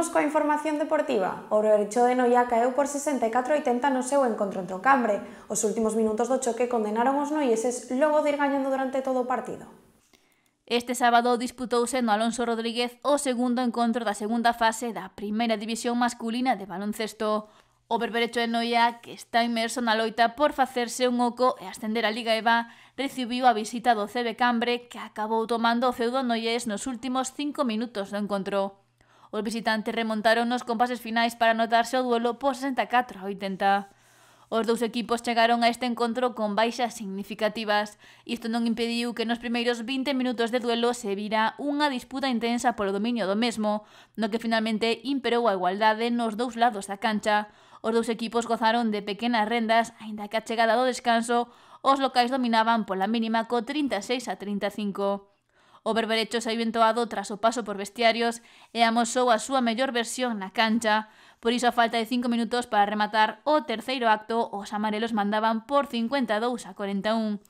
Seguimos coa información deportiva. O de Noia caeu por 64-80 no seu encontro o Cambre. Os últimos minutos do choque condenaron os noieses logo de ir gañando durante todo o partido. Este sábado disputouse no Alonso Rodríguez o segundo encontro da segunda fase da primeira división masculina de baloncesto. O berberecho de Noia, que está inmerso na loita por facerse un oco e ascender a Liga EVA, recibiu a visita do CB Cambre, que acabou tomando o feudo noies nos últimos cinco minutos do encontro. Os visitantes remontaron nos compases finais para anotarse o duelo por 64 a 80. Os dous equipos chegaron a este encontro con baixas significativas. Isto non impediu que nos primeiros 20 minutos de duelo se vira unha disputa intensa polo dominio do mesmo, no que finalmente imperou a igualdade nos dous lados da cancha. Os dous equipos gozaron de pequenas rendas, aínda que a chegada do descanso, os locais dominaban pola mínima co 36 a 35. O Berberechos hai ventoado tras o paso por vestiarios e amosou a súa mellor versión na cancha. Por iso a falta de 5 minutos para rematar o terceiro acto, os amarelos mandaban por 52 a 41.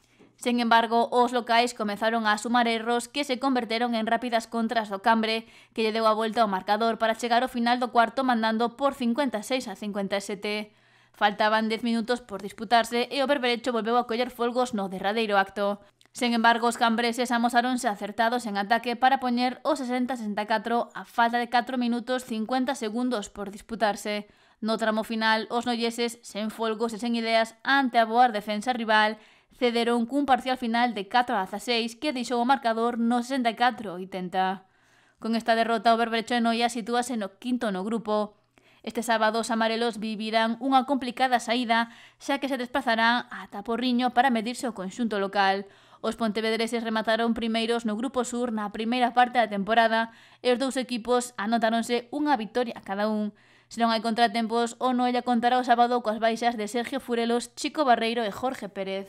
Sen embargo, os locais comezaron a sumar erros que se converteron en rápidas contras do Cambre, que lle deu a volta ao marcador para chegar ao final do cuarto mandando por 56 a 57. Faltaban 10 minutos por disputarse e o Berberecho volveu a coller folgos no derradeiro acto. Sen embargo, os cambreses amosaronse acertados en ataque para poñer o 60-64 a falta de 4 minutos 50 segundos por disputarse. No tramo final, os noyeses, sen folgos e sen ideas ante a boa defensa rival, cederon cun parcial final de 4 a 16 que deixou o marcador no 64-80. Con esta derrota, o berberecho e Noia sitúase no quinto no grupo, Este sábado os amarelos vivirán unha complicada saída, xa que se desplazarán ata Porriño para medirse o conxunto local. Os pontevedreses remataron primeiros no Grupo Sur na primeira parte da temporada e os dous equipos anotáronse unha victoria cada un. Se non hai contratempos, o Noella contará o sábado coas baixas de Sergio Furelos, Chico Barreiro e Jorge Pérez.